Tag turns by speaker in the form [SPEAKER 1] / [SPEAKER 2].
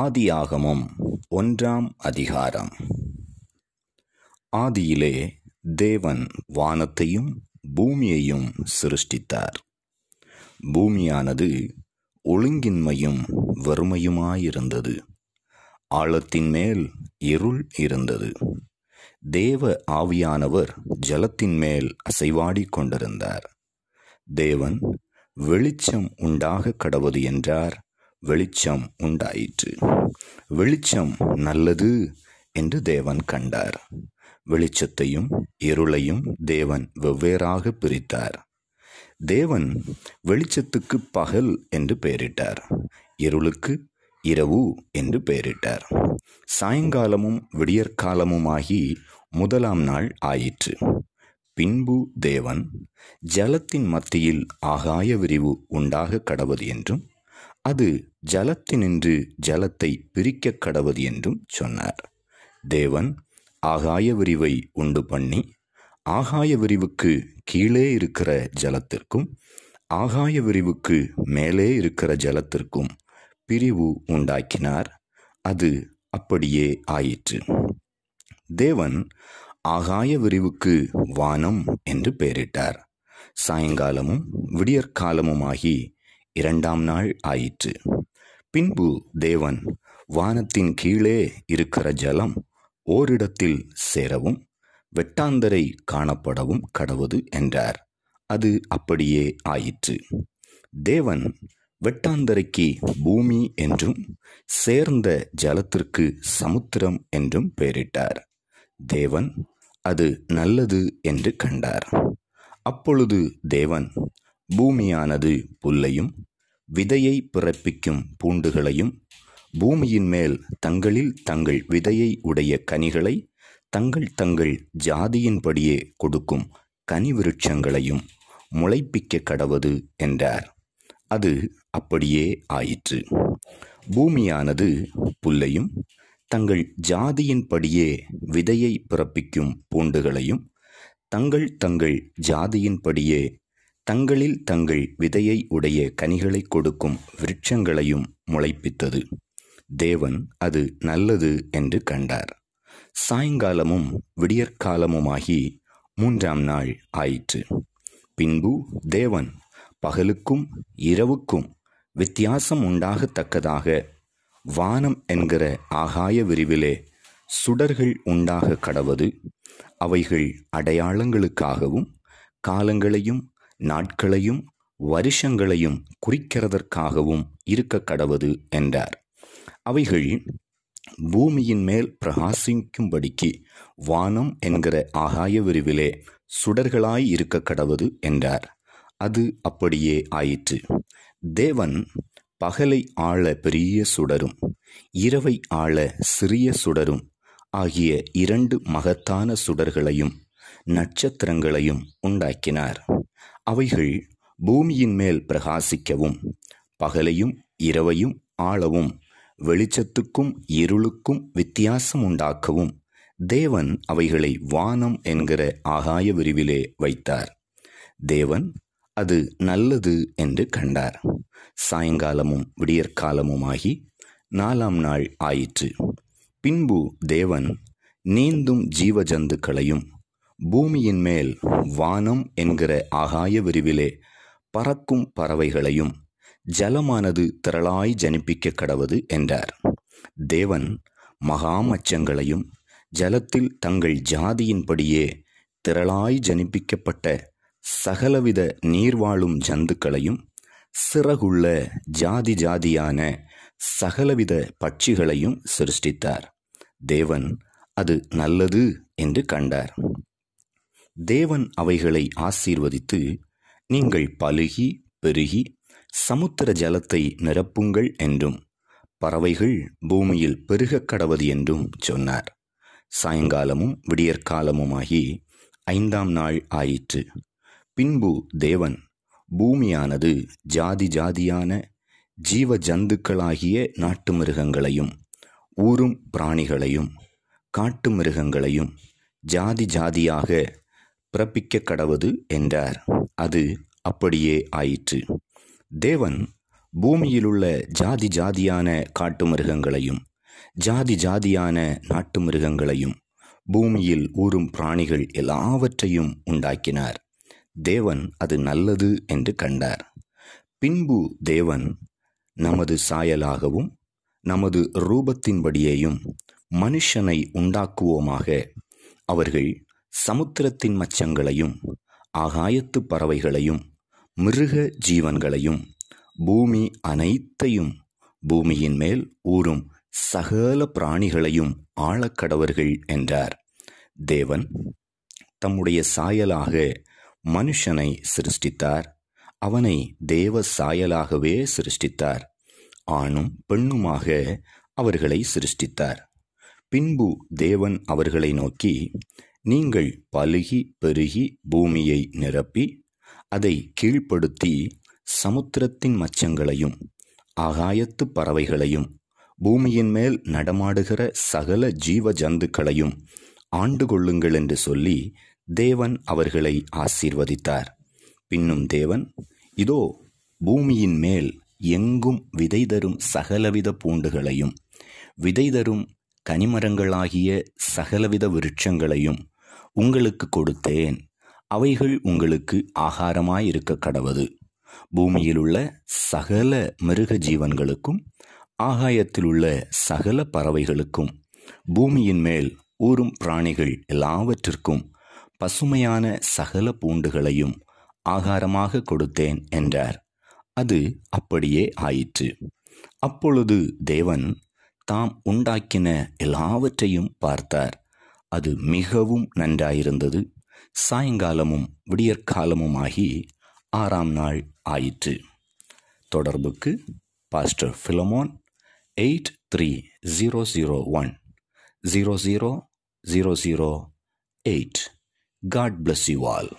[SPEAKER 1] ஆதியாகமம் ஒன்றாம் அதிகாரம் ஆதியிலே தேவன் வானத்தையும் பூமியையும் சிருஷ்டித்தார் பூமியானது ஒழுங்கின்மையும் வறுமையுமாயிருந்தது ஆழத்தின் மேல் இருள் இருந்தது தேவ ஆவியானவர் ஜலத்தின் மேல் அசைவாடி கொண்டிருந்தார் தேவன் வெளிச்சம் உண்டாக கடவது என்றார் வெளிச்சம் உண்டாயிற்று வெளிச்சம் நல்லது என்று தேவன் கண்டார் வெளிச்சத்தையும் இருளையும் தேவன் வெவ்வேறாக பிரித்தார் தேவன் வெளிச்சத்துக்கு பகல் என்று பெயரிட்டார் இருளுக்கு இரவு என்று பெயரிட்டார் சாயங்காலமும் விடியற்காலமுமாகி முதலாம் நாள் ஆயிற்று பின்பு தேவன் ஜலத்தின் மத்தியில் ஆகாய விரிவு உண்டாக கடவது என்றும் அது ஜலத்தினின்று ஜலத்தை பிரிக்க கடவது என்றும் சொன்னார் தேவன் ஆகாய விரிவை உண்டு பண்ணி ஆகாய விரிவுக்கு கீழே இருக்கிற ஜலத்திற்கும் ஆகாய விரிவுக்கு மேலே இருக்கிற ஜலத்திற்கும் பிரிவு உண்டாக்கினார் அது அப்படியே ஆயிற்று தேவன் ஆகாய விரிவுக்கு வானம் என்று பெயரிட்டார் சாயங்காலமும் விடியற்காலமுமாகி இரண்டாம் நாள் ஆயிற்று பின்பு தேவன் வானத்தின் கீழே இருக்கிற ஜலம் ஓரிடத்தில் சேரவும் வெட்டாந்தரை காணப்படவும் கடவுது என்றார் அது அப்படியே ஆயிற்று தேவன் வெட்டாந்தரைக்கு பூமி என்றும் சேர்ந்த ஜலத்திற்கு சமுத்திரம் என்றும் பெயரிட்டார் தேவன் அது நல்லது என்று கண்டார் அப்பொழுது தேவன் பூமியானது புல்லையும் விதையை பிறப்பிக்கும் பூண்டுகளையும் பூமியின் மேல் தங்களில் தங்கள் விதையை உடைய கனிகளை தங்கள் தங்கள் ஜாதியின்படியே கொடுக்கும் கனி விருட்சங்களையும் முளைப்பிக்க கடவது என்றார் அது அப்படியே ஆயிற்று பூமியானது புல்லையும் தங்கள் ஜாதியின்படியே விதையை பிறப்பிக்கும் பூண்டுகளையும் தங்கள் தங்கள் ஜாதியின்படியே தங்களில் தங்கள் விதையை உடைய கனிகளை கொடுக்கும் விருட்சங்களையும் முளைப்பித்தது தேவன் அது நல்லது என்று கண்டார் சாயங்காலமும் விடியற்காலமுமாகி மூன்றாம் நாள் ஆயிற்று பின்பு தேவன் பகலுக்கும் இரவுக்கும் வித்தியாசம் உண்டாகத்தக்கதாக வானம் என்கிற ஆகாய விரிவிலே சுடர்கள் உண்டாக கடவது அவைகள் அடையாளங்களுக்காகவும் காலங்களையும் நாட்களையும் வருஷங்களையும் குறிக்கிறதற்காகவும் இருக்க கடவது என்றார் அவைகள் பூமியின் மேல் பிரகாசிக்கும்படிக்கு வானம் என்கிற ஆகாய விரிவிலே சுடர்களாய் இருக்க கடவது என்றார் அது அப்படியே ஆயிற்று தேவன் பகலை ஆள பெரிய சுடரும் இரவை ஆள சிறிய சுடரும் ஆகிய இரண்டு மகத்தான சுடர்களையும் நட்சத்திரங்களையும் உண்டாக்கினார் அவைகள் பூமியின் மேல் பிரகாசிக்கவும் பகலையும் இரவையும் ஆளவும் வெளிச்சத்துக்கும் இருளுக்கும் வித்தியாசம் உண்டாக்கவும் தேவன் அவைகளை வானம் என்கிற ஆகாய விரிவிலே வைத்தார் தேவன் அது நல்லது என்று கண்டார் சாயங்காலமும் விடியற்காலமுமாகி நாலாம் நாள் ஆயிற்று பின்பு தேவன் நீந்தும் ஜீவஜந்துக்களையும் பூமியின் மேல் வானம் என்கிற ஆகாய விரிவிலே பறக்கும் பறவைகளையும் ஜலமானது திரளாய் ஜனிப்பிக்க கடவது என்றார் தேவன் மகாமச்சங்களையும் ஜலத்தில் தங்கள் ஜாதியின்படியே திரளாய் ஜனிப்பிக்கப்பட்ட சகலவித நீர்வாழும் ஜந்துக்களையும் சிறகுள்ள ஜாதி ஜாதியான சகலவித பட்சிகளையும் சிருஷ்டித்தார் தேவன் அது நல்லது என்று கண்டார் தேவன் அவைகளை ஆசீர்வதித்து நீங்கள் பழுகி பெருகி சமுத்திர ஜலத்தை நிரப்புங்கள் என்றும் பறவைகள் பூமியில் பெருகக் கடவது என்றும் சொன்னார் சாயங்காலமும் விடியற்காலமுமாகி ஐந்தாம் நாள் ஆயிற்று பின்பு தேவன் பூமியானது ஜாதி ஜாதியான ஜீவ ஜந்துக்களாகிய நாட்டு மிருகங்களையும் ஊரும் பிராணிகளையும் காட்டு மிருகங்களையும் ஜாதி ஜாதியாக பிறப்பிக்க கடவுது என்றார் அது அப்படியே ஆயிற்று தேவன் பூமியிலுள்ள ஜாதி ஜாதியான காட்டு மிருகங்களையும் ஜாதி ஜாதியான நாட்டு மிருகங்களையும் பூமியில் ஊறும் பிராணிகள் எல்லாவற்றையும் உண்டாக்கினார் தேவன் அது நல்லது என்று கண்டார் பின்பு தேவன் நமது சாயலாகவும் நமது ரூபத்தின்படியேயும் மனுஷனை உண்டாக்குவோமாக அவர்கள் சமுத்திரத்தின் மச்சங்களையும் ஆகாயத்து பறவைகளையும் மிருக ஜீவன்களையும் பூமி அனைத்தையும் பூமியின் மேல் ஊறும் சகல பிராணிகளையும் ஆழக்கடவர்கள் என்றார் தேவன் தம்முடைய சாயலாக மனுஷனை சிருஷ்டித்தார் அவனை தேவ சாயலாகவே சிருஷ்டித்தார் ஆணும் பெண்ணுமாக அவர்களை சிருஷ்டித்தார் பின்பு தேவன் அவர்களை நோக்கி நீங்கள் பழுகி பெருகி பூமியை நிரப்பி அதை கீழ்ப்படுத்தி சமுத்திரத்தின் மச்சங்களையும் ஆகாயத்து பறவைகளையும் பூமியின் மேல் நடமாடுகிற சகல ஜீவ ஜந்துக்களையும் ஆண்டு கொள்ளுங்கள் என்று சொல்லி தேவன் அவர்களை ஆசீர்வதித்தார் பின்னும் தேவன் இதோ பூமியின் மேல் எங்கும் விதை தரும் சகலவித பூண்டுகளையும் விதை தரும் கனிமரங்களாகிய சகலவித விருட்சங்களையும் உங்களுக்கு கொடுத்தேன் அவைகள் உங்களுக்கு ஆகாரமாயிருக்க கடவது பூமியிலுள்ள சகல மிருக ஜீவன்களுக்கும் ஆகாயத்திலுள்ள சகல பறவைகளுக்கும் பூமியின் மேல் ஊறும் பிராணிகள் எல்லாவற்றிற்கும் பசுமையான சகல பூண்டுகளையும் ஆகாரமாக கொடுத்தேன் என்றார் அது அப்படியே ஆயிற்று அப்பொழுது தேவன் தாம் உண்டாக்கின எல்லாவற்றையும் பார்த்தார் அது மிகவும் நன்றாயிருந்தது சாயங்காலமும் விடியற்காலமும் ஆகி ஆறாம் நாள் ஆயிற்று தொடர்புக்கு pastor Philemon eight three zero zero one zero zero zero zero eight God bless you all